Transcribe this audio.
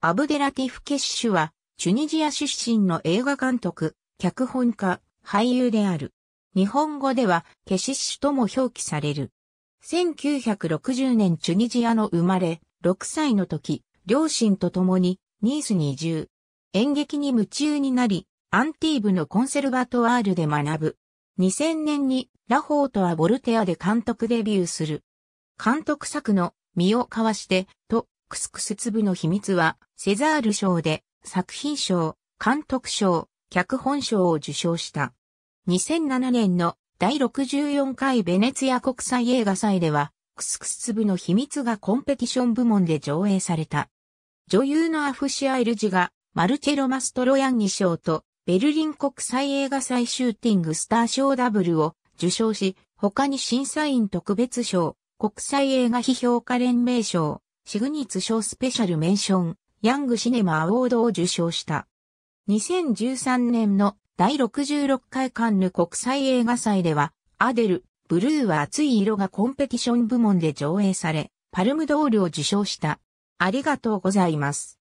アブデラティフ・ケッシュは、チュニジア出身の映画監督、脚本家、俳優である。日本語では、ケシッシュとも表記される。1960年チュニジアの生まれ、6歳の時、両親と共に、ニースに移住。演劇に夢中になり、アンティーブのコンセルバトワールで学ぶ。2000年に、ラホーとはボルテアで監督デビューする。監督作の、身を交わして、とクスクス粒の秘密は、セザール賞で作品賞、監督賞、脚本賞を受賞した。2007年の第64回ベネツィア国際映画祭では、クスクス粒の秘密がコンペティション部門で上映された。女優のアフシア・エルジが、マルチェロ・マストロヤン2賞と、ベルリン国際映画祭シューティングスター賞ダブルを受賞し、他に審査員特別賞、国際映画批評家連盟賞、シグニツ賞スペシャルメンション、ヤングシネマアォードを受賞した。2013年の第66回カンヌ国際映画祭では、アデル、ブルーは熱い色がコンペティション部門で上映され、パルムドールを受賞した。ありがとうございます。